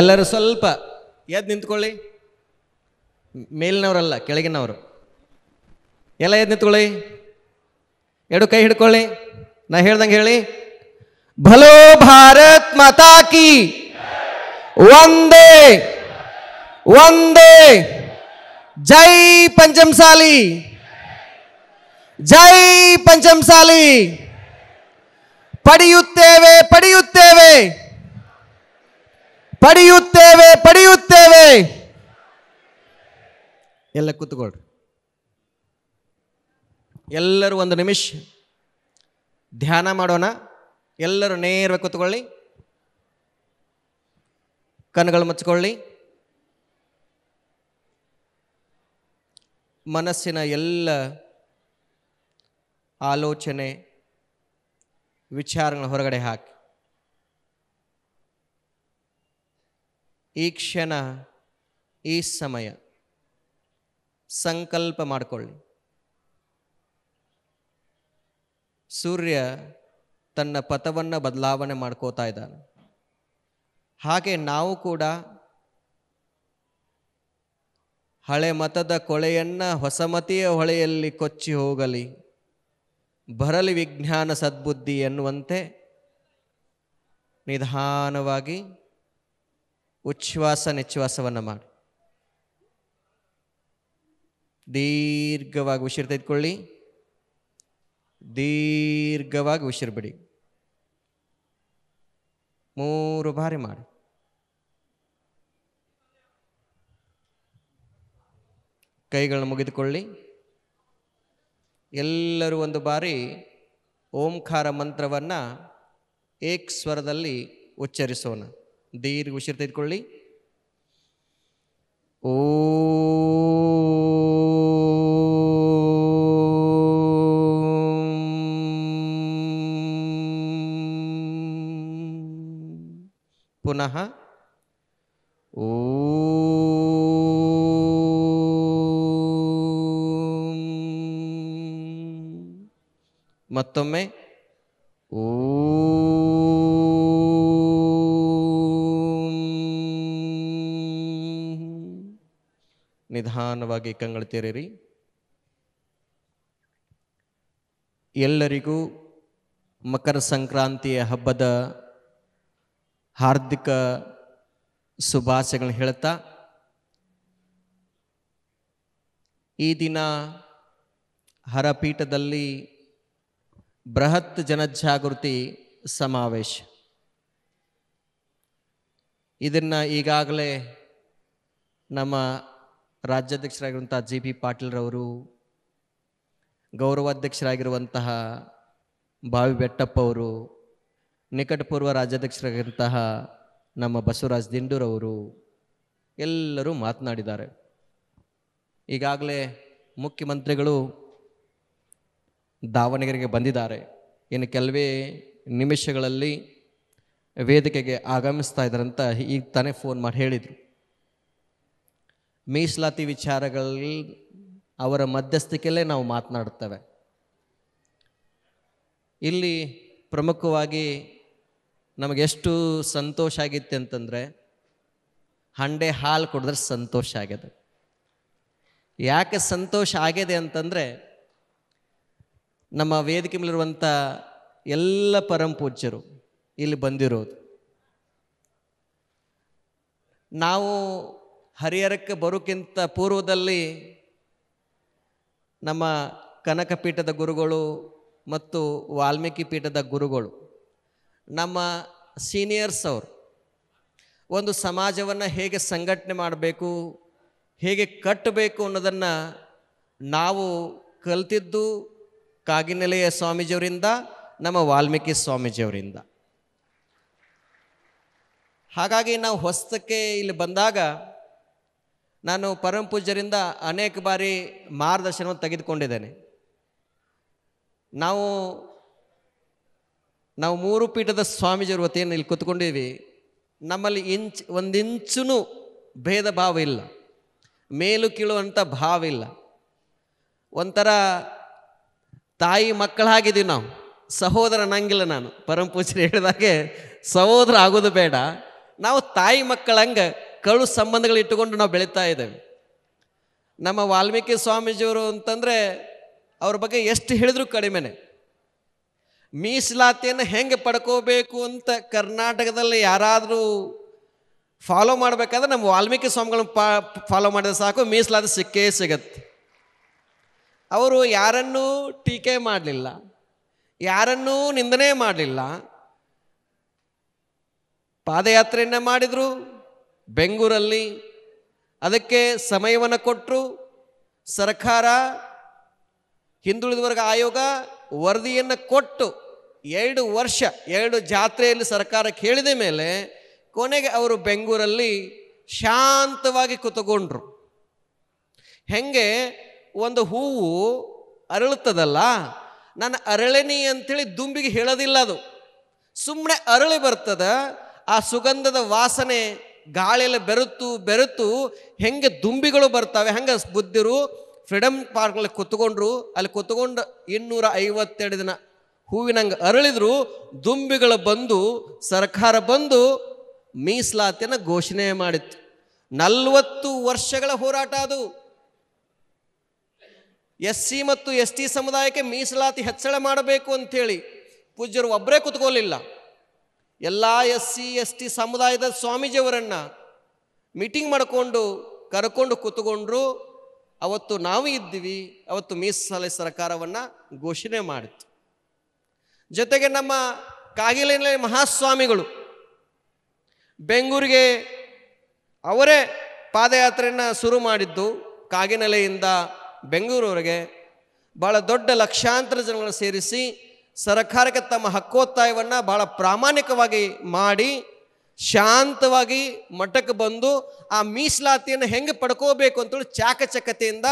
ಎಲ್ಲರೂ ಸ್ವಲ್ಪ ಎದ್ದು ನಿಂತ್ಕೊಳ್ಳಿ ಮೇಲಿನವರಲ್ಲ ಕೆಳಗಿನವರು ಎಲ್ಲ ಎದ್ದು ನಿಂತ್ಕೊಳ್ಳಿ ಎರಡು ಕೈ ಹಿಡ್ಕೊಳ್ಳಿ ನಾ ಹೇಳ್ದಂಗೆ ಹೇಳಿ ಭಲೋ ಭಾರತ್ ಮತಾಕಿ ಒಂದೇ ಒಂದೇ ಜೈ ಪಂಚಮಸಾಲಿ ಜೈ ಪಂಚಮಸಾಲಿ ಪಡೆಯುತ್ತೇವೆ ಪಡೆಯುತ್ತೇವೆ ಪಡೆಯುತ್ತೇವೆ ಪಡೆಯುತ್ತೇವೆ ಎಲ್ಲ ಕೂತ್ಕೊಳ್ರಿ ಎಲ್ಲರೂ ಒಂದು ನಿಮಿಷ ಧ್ಯಾನ ಮಾಡೋಣ ಎಲ್ಲರೂ ನೇರವಾಗಿ ಕೂತ್ಕೊಳ್ಳಿ ಕಣ್ಣುಗಳು ಮುಚ್ಕೊಳ್ಳಿ ಮನಸ್ಸಿನ ಎಲ್ಲ ಆಲೋಚನೆ ವಿಚಾರಗಳ ಹೊರಗಡೆ ಹಾಕಿ ಈ ಕ್ಷಣ ಈ ಸಮಯ ಸಂಕಲ್ಪ ಮಾಡಿಕೊಳ್ಳಿ ಸೂರ್ಯ ತನ್ನ ಪಥವನ್ನು ಬದಲಾವಣೆ ಮಾಡ್ಕೋತಾ ಇದ್ದಾನೆ ಹಾಗೆ ನಾವು ಕೂಡ ಹಳೆ ಮತದ ಕೊಳೆಯನ್ನು ಹೊಸಮತಿಯ ಹೊಳೆಯಲ್ಲಿ ಕೊಚ್ಚಿ ಹೋಗಲಿ ಬರಲಿ ವಿಜ್ಞಾನ ಸದ್ಬುದ್ಧಿ ಎನ್ನುವಂತೆ ನಿಧಾನವಾಗಿ ಉಚ್ಛ್ವಾಸ ನಿಚ್ಛ್ವಾಸವನ್ನು ಮಾಡಿ ದೀರ್ಘವಾಗಿ ಉಸಿರು ತೆಗೆದುಕೊಳ್ಳಿ ದೀರ್ಘವಾಗಿ ಉಸಿರು ಬಿಡಿ ಮೂರು ಬಾರಿ ಮಾಡಿ ಕೈಗಳನ್ನು ಮುಗಿದುಕೊಳ್ಳಿ ಎಲ್ಲರೂ ಒಂದು ಬಾರಿ ಓಂಕಾರ ಮಂತ್ರವನ್ನು ಏಕ್ ಸ್ವರದಲ್ಲಿ ಉಚ್ಚರಿಸೋಣ दीर्घ उशीर तक ओ पुनः ओ मत ನಿಧಾನವಾಗಿ ತೆರೀರಿ ಎಲ್ಲರಿಗೂ ಮಕರ ಸಂಕ್ರಾಂತಿಯ ಹಬ್ಬದ ಹಾರ್ದಿಕ ಶುಭಾಶಯಗಳನ್ನು ಹೇಳ್ತಾ ಈ ದಿನ ಹರಪೀಠದಲ್ಲಿ ಬೃಹತ್ ಜನಜಾಗೃತಿ ಸಮಾವೇಶ ಇದನ್ನು ಈಗಾಗಲೇ ನಮ್ಮ ರಾಜ್ಯಾಧ್ಯಕ್ಷರಾಗಿರುವಂಥ ಜಿ ಬಿ ಪಾಟೀಲ್ರವರು ಗೌರವಾಧ್ಯಕ್ಷರಾಗಿರುವಂತಹ ಬಾವಿ ಬೆಟ್ಟಪ್ಪ ಅವರು ನಿಕಟಪೂರ್ವ ರಾಜ್ಯಾಧ್ಯಕ್ಷರಾಗಿರುವಂತಹ ನಮ್ಮ ಬಸವರಾಜ್ ದಿಂಡೂರವರು ಎಲ್ಲರೂ ಮಾತನಾಡಿದ್ದಾರೆ ಈಗಾಗಲೇ ಮುಖ್ಯಮಂತ್ರಿಗಳು ದಾವಣಗೆರೆಗೆ ಬಂದಿದ್ದಾರೆ ಇನ್ನು ಕೆಲವೇ ನಿಮಿಷಗಳಲ್ಲಿ ವೇದಿಕೆಗೆ ಆಗಮಿಸ್ತಾ ಅಂತ ಈಗ ತಾನೇ ಫೋನ್ ಮಾಡಿ ಹೇಳಿದರು ಮೀಸಲಾತಿ ವಿಚಾರಗಳಲ್ಲಿ ಅವರ ಮಧ್ಯಸ್ಥಿಕೆಯಲ್ಲೇ ನಾವು ಮಾತನಾಡುತ್ತೇವೆ ಇಲ್ಲಿ ಪ್ರಮುಖವಾಗಿ ನಮಗೆಷ್ಟು ಸಂತೋಷ ಆಗಿತ್ತು ಅಂತಂದರೆ ಹಂಡೆ ಹಾಲು ಕುಡಿದ್ರೆ ಸಂತೋಷ ಆಗಿದೆ ಯಾಕೆ ಸಂತೋಷ ಆಗಿದೆ ಅಂತಂದರೆ ನಮ್ಮ ವೇದಿಕೆ ಮೇಲಿರುವಂಥ ಎಲ್ಲ ಪರಂಪೂಜ್ಯರು ಇಲ್ಲಿ ಬಂದಿರೋದು ನಾವು ಹರಿಹರಕ್ಕೆ ಬರೋಕ್ಕಿಂತ ಪೂರ್ವದಲ್ಲಿ ನಮ್ಮ ಕನಕ ಪೀಠದ ಗುರುಗಳು ಮತ್ತು ವಾಲ್ಮೀಕಿ ಪೀಠದ ಗುರುಗಳು ನಮ್ಮ ಸೀನಿಯರ್ಸ್ ಅವರು ಒಂದು ಸಮಾಜವನ್ನು ಹೇಗೆ ಸಂಘಟನೆ ಮಾಡಬೇಕು ಹೇಗೆ ಕಟ್ಟಬೇಕು ಅನ್ನೋದನ್ನು ನಾವು ಕಲ್ತಿದ್ದು ಕಾಗಿನೆಲೆಯ ಸ್ವಾಮೀಜಿಯವರಿಂದ ನಮ್ಮ ವಾಲ್ಮೀಕಿ ಸ್ವಾಮೀಜಿಯವರಿಂದ ಹಾಗಾಗಿ ನಾವು ಹೊಸ್ತಕ್ಕೆ ಇಲ್ಲಿ ಬಂದಾಗ ನಾನು ಪರಮ ಪೂಜ್ಯರಿಂದ ಅನೇಕ ಬಾರಿ ಮಾರ್ಗದರ್ಶನವನ್ನು ತೆಗೆದುಕೊಂಡಿದ್ದೇನೆ ನಾವು ನಾವು ಮೂರು ಪೀಠದ ಸ್ವಾಮೀಜಿಯವ್ರ ವತಿಯನ್ನು ಇಲ್ಲಿ ಕೂತ್ಕೊಂಡಿವಿ ನಮ್ಮಲ್ಲಿ ಇಂಚ್ ಒಂದಿಂಚೂ ಭೇದ ಭಾವ ಇಲ್ಲ ಮೇಲು ಕೀಳುವಂಥ ಭಾವ ಇಲ್ಲ ಒಂಥರ ತಾಯಿ ಮಕ್ಕಳಾಗಿದ್ದೀವಿ ನಾವು ಸಹೋದರ ನಂಗಿಲ್ಲ ನಾನು ಪರಮ ಪೂಜೆ ಹೇಳಿದಾಗೆ ಸಹೋದರ ಆಗೋದು ಬೇಡ ನಾವು ತಾಯಿ ಮಕ್ಕಳಂಗೆ ಕಳು ಸಂಬಂಧಗಳು ಇಟ್ಟುಕೊಂಡು ನಾವು ಬೆಳೀತಾ ಇದ್ದೇವೆ ನಮ್ಮ ವಾಲ್ಮೀಕಿ ಸ್ವಾಮೀಜಿಯವರು ಅಂತಂದರೆ ಅವ್ರ ಬಗ್ಗೆ ಎಷ್ಟು ಹೇಳಿದ್ರೂ ಕಡಿಮೆನೆ ಮೀಸಲಾತಿಯನ್ನು ಹೆಂಗೆ ಪಡ್ಕೋಬೇಕು ಅಂತ ಕರ್ನಾಟಕದಲ್ಲಿ ಯಾರಾದರೂ ಫಾಲೋ ಮಾಡಬೇಕಾದ್ರೆ ನಮ್ಮ ವಾಲ್ಮೀಕಿ ಸ್ವಾಮಿಗಳನ್ನ ಪಾ ಫಾಲೋ ಮಾಡಿದ್ರೆ ಸಾಕು ಮೀಸಲಾತಿ ಸಿಕ್ಕೇ ಸಿಗತ್ತೆ ಅವರು ಯಾರನ್ನೂ ಟೀಕೆ ಮಾಡಲಿಲ್ಲ ಯಾರನ್ನೂ ನಿಂದನೆ ಮಾಡಲಿಲ್ಲ ಪಾದಯಾತ್ರೆಯನ್ನು ಮಾಡಿದರು ಬೆಂಗಳೂರಲ್ಲಿ ಅದಕ್ಕೆ ಸಮಯವನ್ನು ಕೊಟ್ಟರು ಸರ್ಕಾರ ಹಿಂದುಳಿದ ವರ್ಗ ಆಯೋಗ ವರದಿಯನ್ನು ಕೊಟ್ಟು ಎರಡು ವರ್ಷ ಎರಡು ಜಾತ್ರೆಯಲ್ಲಿ ಸರ್ಕಾರ ಕೇಳಿದ ಮೇಲೆ ಕೊನೆಗೆ ಅವರು ಬೆಂಗಳೂರಲ್ಲಿ ಶಾಂತವಾಗಿ ಕುತಗೊಂಡರು ಹೆಂಗೆ ಒಂದು ಹೂವು ಅರಳುತ್ತದಲ್ಲ ನಾನು ಅರಳೆನಿ ಅಂಥೇಳಿ ದುಂಬಿಗೆ ಹೇಳೋದಿಲ್ಲ ಅದು ಸುಮ್ಮನೆ ಅರಳಿ ಬರ್ತದ ಆ ಸುಗಂಧದ ವಾಸನೆ ಗಾಳಿಯಲ್ಲಿ ಬೆರೆತು ಬೆರೆತು ಹೆಂಗೆ ದುಂಬಿಗಳು ಬರ್ತವೆ ಹೆಂಗೆ ಬುದ್ಧಿರು ಫ್ರೀಡಮ್ ಪಾರ್ಕ್ನಲ್ಲಿ ಕೂತ್ಕೊಂಡ್ರು ಅಲ್ಲಿ ಕೂತ್ಕೊಂಡು ಇನ್ನೂರ ಐವತ್ತೆರಡು ದಿನ ಹೂವಿನಂಗೆ ಅರಳಿದ್ರು ದುಂಬಿಗಳು ಬಂದು ಸರ್ಕಾರ ಬಂದು ಮೀಸಲಾತಿಯನ್ನು ಘೋಷಣೆ ಮಾಡಿತ್ತು ನಲ್ವತ್ತು ವರ್ಷಗಳ ಹೋರಾಟ ಅದು ಎಸ್ ಸಿ ಮತ್ತು ಎಸ್ ಟಿ ಸಮುದಾಯಕ್ಕೆ ಮೀಸಲಾತಿ ಹೆಚ್ಚಳ ಮಾಡಬೇಕು ಅಂಥೇಳಿ ಪೂಜ್ಯರು ಒಬ್ಬರೇ ಕುತ್ಕೊಳ್ಳಿಲ್ಲ ಎಲ್ಲ ಎಸ್ ಸಿ ಎಸ್ ಟಿ ಸಮುದಾಯದ ಸ್ವಾಮೀಜಿಯವರನ್ನು ಮೀಟಿಂಗ್ ಮಾಡಿಕೊಂಡು ಕರ್ಕೊಂಡು ಕೂತ್ಕೊಂಡ್ರು ಅವತ್ತು ನಾವು ಇದ್ದೀವಿ ಅವತ್ತು ಮೀಸಲ ಸರ್ಕಾರವನ್ನು ಘೋಷಣೆ ಮಾಡಿತು ಜೊತೆಗೆ ನಮ್ಮ ಕಾಗಿಲಿನಲ್ಲಿ ಮಹಾಸ್ವಾಮಿಗಳು ಬೆಂಗಳೂರಿಗೆ ಅವರೇ ಪಾದಯಾತ್ರೆಯನ್ನು ಶುರು ಮಾಡಿದ್ದು ಕಾಗಿನೆಲೆಯಿಂದ ಬೆಂಗಳೂರವರೆಗೆ ಭಾಳ ದೊಡ್ಡ ಲಕ್ಷಾಂತರ ಜನಗಳನ್ನು ಸೇರಿಸಿ ಸರ್ಕಾರಕ್ಕೆ ತಮ್ಮ ಹಕ್ಕೊತ್ತಾಯವನ್ನು ಭಾಳ ಪ್ರಾಮಾಣಿಕವಾಗಿ ಮಾಡಿ ಶಾಂತವಾಗಿ ಮಠಕ್ಕೆ ಬಂದು ಆ ಮೀಸಲಾತಿಯನ್ನು ಹೆಂಗೆ ಪಡ್ಕೋಬೇಕು ಅಂತೇಳಿ ಚಾಕಚಕತೆಯಿಂದ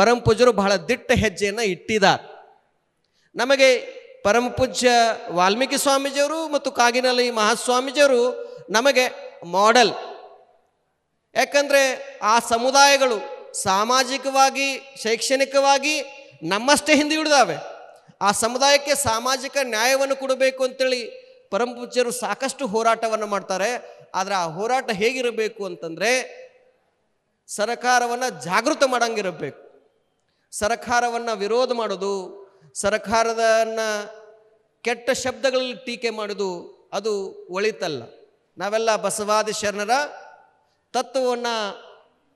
ಪರಂಪೂಜರು ಬಹಳ ದಿಟ್ಟ ಹೆಜ್ಜೆಯನ್ನು ಇಟ್ಟಿದ್ದಾರೆ ನಮಗೆ ಪರಮಪೂಜ್ಯ ವಾಲ್ಮೀಕಿ ಸ್ವಾಮೀಜಿಯವರು ಮತ್ತು ಕಾಗಿನಲ್ಲಿ ಮಹಾಸ್ವಾಮೀಜಿಯವರು ನಮಗೆ ಮಾಡೆಲ್ ಯಾಕಂದರೆ ಆ ಸಮುದಾಯಗಳು ಸಾಮಾಜಿಕವಾಗಿ ಶೈಕ್ಷಣಿಕವಾಗಿ ನಮ್ಮಷ್ಟೇ ಹಿಂದೆ ಹಿಡಿದಾವೆ ಆ ಸಮುದಾಯಕ್ಕೆ ಸಾಮಾಜಿಕ ನ್ಯಾಯವನ್ನು ಕೊಡಬೇಕು ಅಂತೇಳಿ ಪರಂಪುಜರು ಸಾಕಷ್ಟು ಹೋರಾಟವನ್ನು ಮಾಡ್ತಾರೆ ಆದರೆ ಆ ಹೋರಾಟ ಹೇಗಿರಬೇಕು ಅಂತಂದರೆ ಸರಕಾರವನ್ನು ಜಾಗೃತ ಮಾಡಂಗಿರಬೇಕು ಸರಕಾರವನ್ನು ವಿರೋಧ ಮಾಡೋದು ಸರಕಾರದನ್ನು ಕೆಟ್ಟ ಶಬ್ದಗಳಲ್ಲಿ ಟೀಕೆ ಮಾಡೋದು ಅದು ಒಳಿತಲ್ಲ ನಾವೆಲ್ಲ ಬಸವಾದಿ ಶರಣರ ತತ್ವವನ್ನು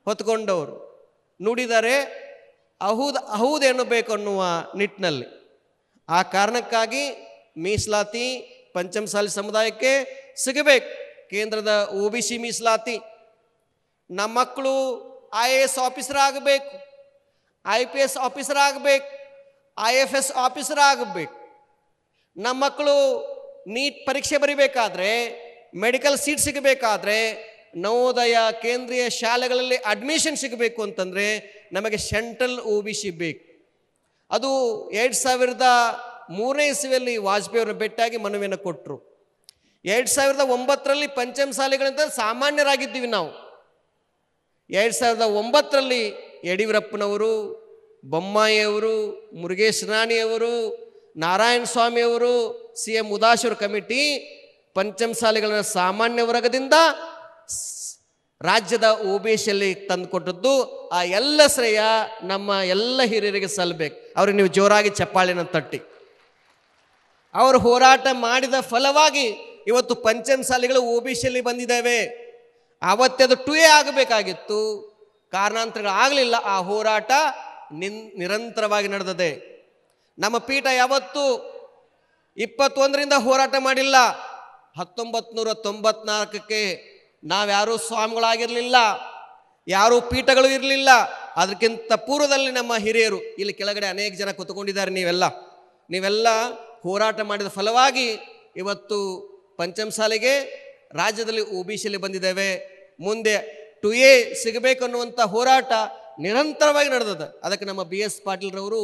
ಹೊತ್ಕೊಂಡವರು ನುಡಿದರೆ ಅಹುದ್ ಅಹುದೇನು ಬೇಕು ಅನ್ನುವ ನಿಟ್ಟಿನಲ್ಲಿ ಆ ಕಾರಣಕ್ಕಾಗಿ ಮೀಸಲಾತಿ ಪಂಚಮಸಾಲಿ ಸಮುದಾಯಕ್ಕೆ ಸಿಗಬೇಕು ಕೇಂದ್ರದ ಒ ಬಿ ಸಿ ಮೀಸಲಾತಿ ನಮ್ಮ ಮಕ್ಕಳು ಐ ಎ ಎಸ್ ಆಫೀಸರ್ ಆಗಬೇಕು ಐ ಪಿ ಎಸ್ ಆಫೀಸರ್ ಆಗಬೇಕು ಐ ಎಫ್ ಎಸ್ ಆಫೀಸರ್ ಆಗಬೇಕು ನಮ್ಮ ಮಕ್ಕಳು ನೀಟ್ ಪರೀಕ್ಷೆ ಬರೀಬೇಕಾದ್ರೆ ಮೆಡಿಕಲ್ ಸೀಟ್ ಸಿಗಬೇಕಾದ್ರೆ ನವೋದಯ ಕೇಂದ್ರೀಯ ಶಾಲೆಗಳಲ್ಲಿ ಅಡ್ಮಿಷನ್ ಸಿಗಬೇಕು ಅಂತಂದರೆ ನಮಗೆ ಸೆಂಟ್ರಲ್ ಓ ಬಿ ಸಿ ಬೇಕು ಅದು ಎರಡು ಸಾವಿರದ ಮೂರನೇ ಇಸವಿಯಲ್ಲಿ ವಾಜಪೇಯಿಯವ್ರನ್ನ ಭೇಟಿಯಾಗಿ ಮನವಿಯನ್ನು ಕೊಟ್ಟರು ಎರಡು ಸಾವಿರದ ಒಂಬತ್ತರಲ್ಲಿ ಪಂಚಮಸಾಲಿಗಳಂತ ಸಾಮಾನ್ಯರಾಗಿದ್ದೀವಿ ನಾವು ಎರಡು ಸಾವಿರದ ಒಂಬತ್ತರಲ್ಲಿ ಯಡಿಯೂರಪ್ಪನವರು ಬೊಮ್ಮಾಯಿಯವರು ಮುರುಗೇಶ್ ರಾಣಿಯವರು ನಾರಾಯಣ ಸ್ವಾಮಿಯವರು ಸಿ ಎಂ ಉದಾಶಿಯವ್ರ ಕಮಿಟಿ ಪಂಚಮಸಾಲಿಗಳ ಸಾಮಾನ್ಯ ವರ್ಗದಿಂದ ರಾಜ್ಯದ ಒ ಬಿ ಸಿಯಲ್ಲಿ ತಂದುಕೊಟ್ಟದ್ದು ಆ ಎಲ್ಲ ಶ್ರೇಯ ನಮ್ಮ ಎಲ್ಲ ಹಿರಿಯರಿಗೆ ಸಲ್ಲಬೇಕು ಅವ್ರಿಗೆ ನೀವು ಜೋರಾಗಿ ಚಪ್ಪಾಳಿನ ತಟ್ಟಿ ಅವರು ಹೋರಾಟ ಮಾಡಿದ ಫಲವಾಗಿ ಇವತ್ತು ಪಂಚಮ್ ಸಾಲಿಗಳು ಒ ಬಿ ಸಿಯಲ್ಲಿ ಬಂದಿದ್ದಾವೆ ಆವತ್ತೇ ಅದು ಟು ಎ ಆಗಬೇಕಾಗಿತ್ತು ಕಾರಣಾಂತರಗಳು ಆಗಲಿಲ್ಲ ಆ ಹೋರಾಟ ನಿನ್ ನಿರಂತರವಾಗಿ ನಡೆದದೆ ನಮ್ಮ ಪೀಠ ಯಾವತ್ತು ಇಪ್ಪತ್ತೊಂದರಿಂದ ಹೋರಾಟ ಮಾಡಿಲ್ಲ ಹತ್ತೊಂಬತ್ತು ನೂರ ತೊಂಬತ್ನಾಲ್ಕಕ್ಕೆ ನಾವ್ಯಾರೂ ಸ್ವಾಮಿಗಳಾಗಿರಲಿಲ್ಲ ಯಾರೂ ಪೀಠಗಳು ಇರಲಿಲ್ಲ ಅದಕ್ಕಿಂತ ಪೂರ್ವದಲ್ಲಿ ನಮ್ಮ ಹಿರಿಯರು ಇಲ್ಲಿ ಕೆಳಗಡೆ ಅನೇಕ ಜನ ಕೂತ್ಕೊಂಡಿದ್ದಾರೆ ನೀವೆಲ್ಲ ನೀವೆಲ್ಲ ಹೋರಾಟ ಮಾಡಿದ ಫಲವಾಗಿ ಇವತ್ತು ಪಂಚಮ ರಾಜ್ಯದಲ್ಲಿ ಒ ಬಿ ಸಿಲಿ ಬಂದಿದ್ದೇವೆ ಮುಂದೆ ಟು ಎ ಸಿಗಬೇಕು ಅನ್ನುವಂಥ ಹೋರಾಟ ನಿರಂತರವಾಗಿ ನಡೆದದ ಅದಕ್ಕೆ ನಮ್ಮ ಬಿ ಎಸ್ ಪಾಟೀಲ್ರವರು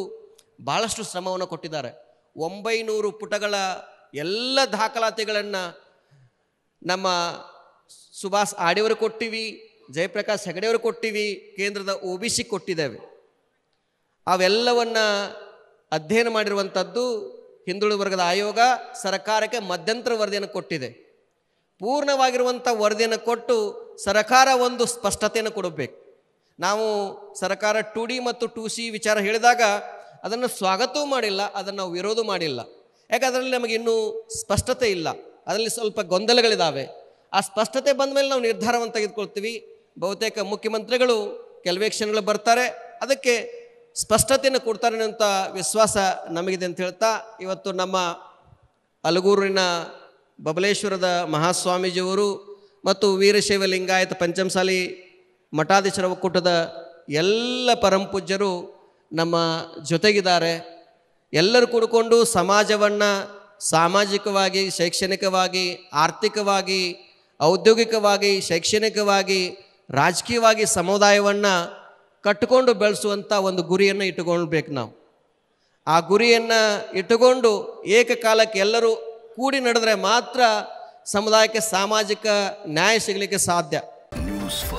ಭಾಳಷ್ಟು ಶ್ರಮವನ್ನು ಕೊಟ್ಟಿದ್ದಾರೆ ಒಂಬೈನೂರು ಪುಟಗಳ ಎಲ್ಲ ದಾಖಲಾತಿಗಳನ್ನು ನಮ್ಮ ಸುಭಾಷ್ ಆಡಿಯವರು ಕೊಟ್ಟಿವಿ ಜಯಪ್ರಕಾಶ್ ಹೆಗಡೆಯವರು ಕೊಟ್ಟಿವಿ ಕೇಂದ್ರದ ಒ ಬಿ ಸಿ ಕೊಟ್ಟಿದ್ದೇವೆ ಅವೆಲ್ಲವನ್ನು ಅಧ್ಯಯನ ಮಾಡಿರುವಂಥದ್ದು ಹಿಂದುಳಿದ ವರ್ಗದ ಆಯೋಗ ಸರ್ಕಾರಕ್ಕೆ ಮಧ್ಯಂತರ ವರದಿಯನ್ನು ಕೊಟ್ಟಿದೆ ಪೂರ್ಣವಾಗಿರುವಂಥ ವರದಿಯನ್ನು ಕೊಟ್ಟು ಸರ್ಕಾರ ಒಂದು ಸ್ಪಷ್ಟತೆಯನ್ನು ಕೊಡಬೇಕು ನಾವು ಸರ್ಕಾರ ಟು ಡಿ ಮತ್ತು ಟು ಸಿ ವಿಚಾರ ಹೇಳಿದಾಗ ಅದನ್ನು ಸ್ವಾಗತವೂ ಮಾಡಿಲ್ಲ ಅದನ್ನು ನಾವು ವಿರೋಧ ಮಾಡಿಲ್ಲ ಯಾಕಂದರೆ ನಮಗೆ ಇನ್ನೂ ಸ್ಪಷ್ಟತೆ ಇಲ್ಲ ಅದರಲ್ಲಿ ಸ್ವಲ್ಪ ಗೊಂದಲಗಳಿದ್ದಾವೆ ಆ ಸ್ಪಷ್ಟತೆ ಬಂದ ಮೇಲೆ ನಾವು ನಿರ್ಧಾರವನ್ನು ತೆಗೆದುಕೊಳ್ತೀವಿ ಬಹುತೇಕ ಮುಖ್ಯಮಂತ್ರಿಗಳು ಕೆಲವೇ ಕ್ಷಣಗಳು ಬರ್ತಾರೆ ಅದಕ್ಕೆ ಸ್ಪಷ್ಟತೆಯನ್ನು ಕೊಡ್ತಾರೆ ಅನ್ನೋಂಥ ವಿಶ್ವಾಸ ನಮಗಿದೆ ಅಂತ ಹೇಳ್ತಾ ಇವತ್ತು ನಮ್ಮ ಅಲಗೂರಿನ ಬಬಲೇಶ್ವರದ ಮಹಾಸ್ವಾಮೀಜಿಯವರು ಮತ್ತು ವೀರಶೈವ ಲಿಂಗಾಯತ ಪಂಚಮಸಾಲಿ ಮಠಾಧೀಶರ ಒಕ್ಕೂಟದ ಎಲ್ಲ ಪರಂಪೂಜ್ಯರು ನಮ್ಮ ಜೊತೆಗಿದ್ದಾರೆ ಎಲ್ಲರೂ ಕೂಡಿಕೊಂಡು ಸಮಾಜವನ್ನು ಸಾಮಾಜಿಕವಾಗಿ ಶೈಕ್ಷಣಿಕವಾಗಿ ಆರ್ಥಿಕವಾಗಿ ಔದ್ಯೋಗಿಕವಾಗಿ ಶೈಕ್ಷಣಿಕವಾಗಿ ರಾಜಕೀಯವಾಗಿ ಸಮುದಾಯವನ್ನು ಕಟ್ಟಿಕೊಂಡು ಬೆಳೆಸುವಂಥ ಒಂದು ಗುರಿಯನ್ನು ಇಟ್ಟುಕೊಳ್ಬೇಕು ನಾವು ಆ ಗುರಿಯನ್ನು ಇಟ್ಟುಕೊಂಡು ಏಕಕಾಲಕ್ಕೆ ಎಲ್ಲರೂ ಕೂಡಿ ನಡೆದರೆ ಮಾತ್ರ ಸಮುದಾಯಕ್ಕೆ ಸಾಮಾಜಿಕ ನ್ಯಾಯ ಸಿಗಲಿಕ್ಕೆ ಸಾಧ್ಯ